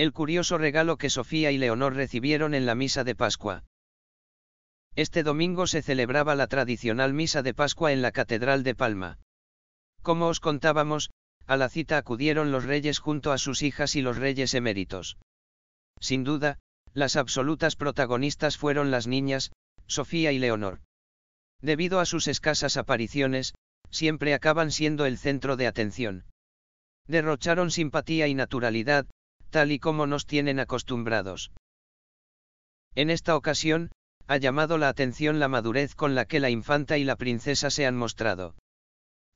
El curioso regalo que Sofía y Leonor recibieron en la misa de Pascua. Este domingo se celebraba la tradicional misa de Pascua en la Catedral de Palma. Como os contábamos, a la cita acudieron los reyes junto a sus hijas y los reyes eméritos. Sin duda, las absolutas protagonistas fueron las niñas, Sofía y Leonor. Debido a sus escasas apariciones, siempre acaban siendo el centro de atención. Derrocharon simpatía y naturalidad, tal y como nos tienen acostumbrados. En esta ocasión, ha llamado la atención la madurez con la que la infanta y la princesa se han mostrado.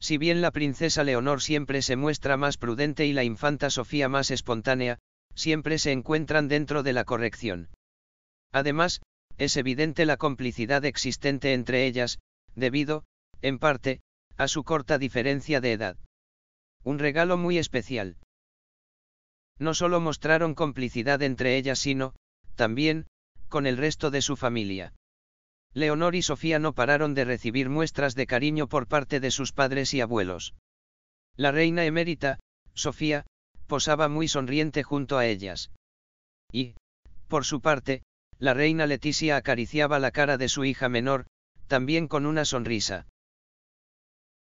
Si bien la princesa Leonor siempre se muestra más prudente y la infanta Sofía más espontánea, siempre se encuentran dentro de la corrección. Además, es evidente la complicidad existente entre ellas, debido, en parte, a su corta diferencia de edad. Un regalo muy especial. No solo mostraron complicidad entre ellas, sino, también, con el resto de su familia. Leonor y Sofía no pararon de recibir muestras de cariño por parte de sus padres y abuelos. La reina emérita, Sofía, posaba muy sonriente junto a ellas. Y, por su parte, la reina Leticia acariciaba la cara de su hija menor, también con una sonrisa.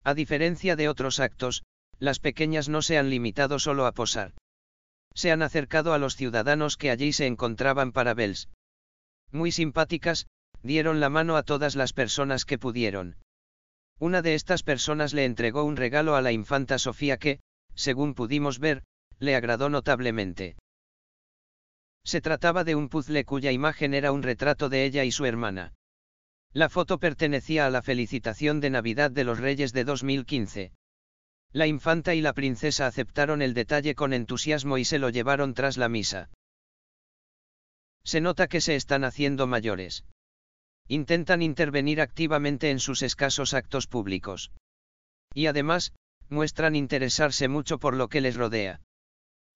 A diferencia de otros actos, las pequeñas no se han limitado solo a posar se han acercado a los ciudadanos que allí se encontraban para Bells. Muy simpáticas, dieron la mano a todas las personas que pudieron. Una de estas personas le entregó un regalo a la infanta Sofía que, según pudimos ver, le agradó notablemente. Se trataba de un puzzle cuya imagen era un retrato de ella y su hermana. La foto pertenecía a la felicitación de Navidad de los Reyes de 2015. La infanta y la princesa aceptaron el detalle con entusiasmo y se lo llevaron tras la misa. Se nota que se están haciendo mayores. Intentan intervenir activamente en sus escasos actos públicos. Y además, muestran interesarse mucho por lo que les rodea.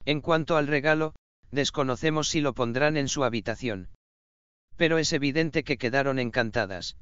En cuanto al regalo, desconocemos si lo pondrán en su habitación. Pero es evidente que quedaron encantadas.